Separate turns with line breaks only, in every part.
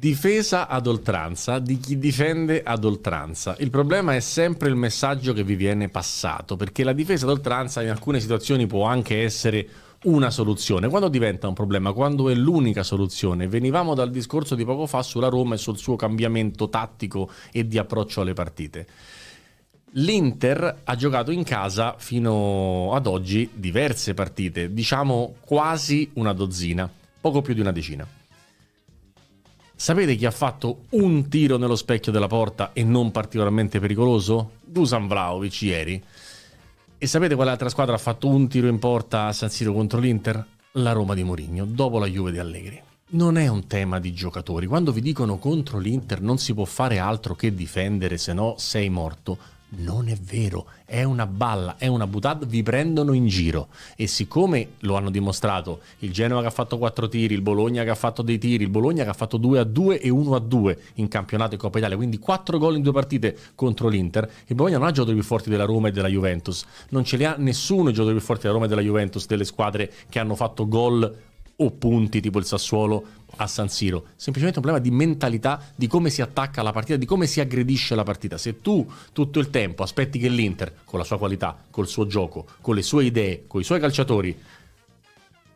Difesa ad oltranza di chi difende ad oltranza. Il problema è sempre il messaggio che vi viene passato, perché la difesa ad oltranza in alcune situazioni può anche essere una soluzione. Quando diventa un problema? Quando è l'unica soluzione? Venivamo dal discorso di poco fa sulla Roma e sul suo cambiamento tattico e di approccio alle partite. L'Inter ha giocato in casa fino ad oggi diverse partite, diciamo quasi una dozzina, poco più di una decina. Sapete chi ha fatto un tiro nello specchio della porta e non particolarmente pericoloso? Dusan Vlaovic ieri. E sapete quale altra squadra ha fatto un tiro in porta a San Siro contro l'Inter? La Roma di Mourinho, dopo la Juve di Allegri. Non è un tema di giocatori. Quando vi dicono contro l'Inter non si può fare altro che difendere, se no sei morto non è vero, è una balla, è una butad, vi prendono in giro. E siccome lo hanno dimostrato il Genova che ha fatto quattro tiri, il Bologna che ha fatto dei tiri, il Bologna che ha fatto 2 a 2 e 1 a 2 in campionato e Coppa Italia, quindi quattro gol in due partite contro l'Inter, il Bologna non ha giocatori più forti della Roma e della Juventus, non ce li ha nessuno i giocatori più forti della Roma e della Juventus, delle squadre che hanno fatto gol o punti tipo il Sassuolo a San Siro, semplicemente un problema di mentalità, di come si attacca alla partita, di come si aggredisce la partita. Se tu tutto il tempo aspetti che l'Inter, con la sua qualità, col suo gioco, con le sue idee, con i suoi calciatori,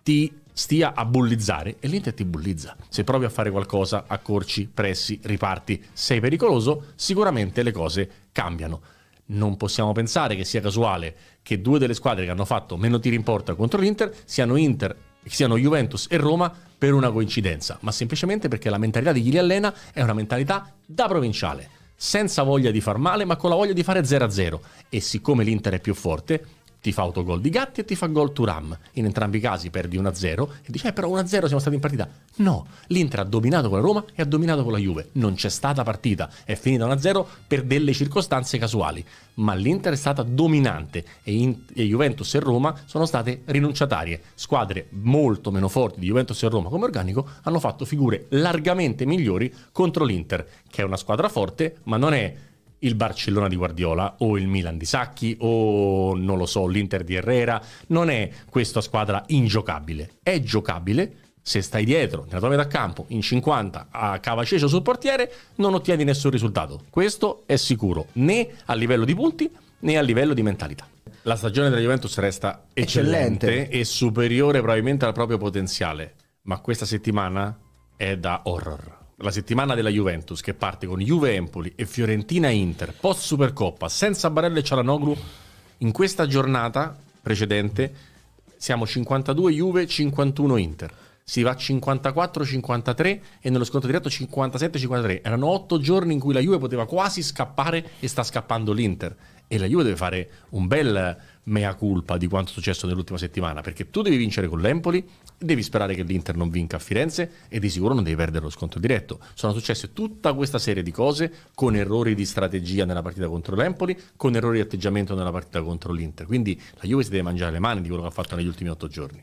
ti stia a bullizzare e l'Inter ti bullizza. Se provi a fare qualcosa, accorci, pressi, riparti, sei pericoloso, sicuramente le cose cambiano. Non possiamo pensare che sia casuale che due delle squadre che hanno fatto meno tiri in porta contro l'Inter siano Inter che siano Juventus e Roma per una coincidenza, ma semplicemente perché la mentalità di chi li allena è una mentalità da provinciale, senza voglia di far male, ma con la voglia di fare 0-0. E siccome l'Inter è più forte, ti fa autogol di Gatti e ti fa gol Turam. In entrambi i casi perdi 1-0 e dici, eh, però 1-0 siamo stati in partita. No, l'Inter ha dominato con la Roma e ha dominato con la Juve. Non c'è stata partita, è finita 1-0 per delle circostanze casuali. Ma l'Inter è stata dominante e, in, e Juventus e Roma sono state rinunciatarie. Squadre molto meno forti di Juventus e Roma come organico hanno fatto figure largamente migliori contro l'Inter, che è una squadra forte, ma non è il Barcellona di Guardiola o il Milan di Sacchi o non lo so, l'Inter di Herrera. Non è questa squadra ingiocabile, è giocabile. Se stai dietro nella tua metà campo in 50 a Cavacecio sul portiere, non ottieni nessun risultato. Questo è sicuro, né a livello di punti né a livello di mentalità. La stagione della Juventus resta eccellente, eccellente e superiore probabilmente al proprio potenziale, ma questa settimana è da horror la settimana della Juventus che parte con Juve Empoli e Fiorentina Inter post Supercoppa senza Barella e Cialanoglu in questa giornata precedente siamo 52 Juve 51 Inter si va 54-53 e nello scontro diretto 57-53 erano 8 giorni in cui la Juve poteva quasi scappare e sta scappando l'Inter e la Juve deve fare un bel mea culpa di quanto è successo nell'ultima settimana, perché tu devi vincere con l'Empoli, devi sperare che l'Inter non vinca a Firenze e di sicuro non devi perdere lo scontro diretto. Sono successe tutta questa serie di cose con errori di strategia nella partita contro l'Empoli, con errori di atteggiamento nella partita contro l'Inter. Quindi la Juve si deve mangiare le mani di quello che ha fatto negli ultimi otto giorni.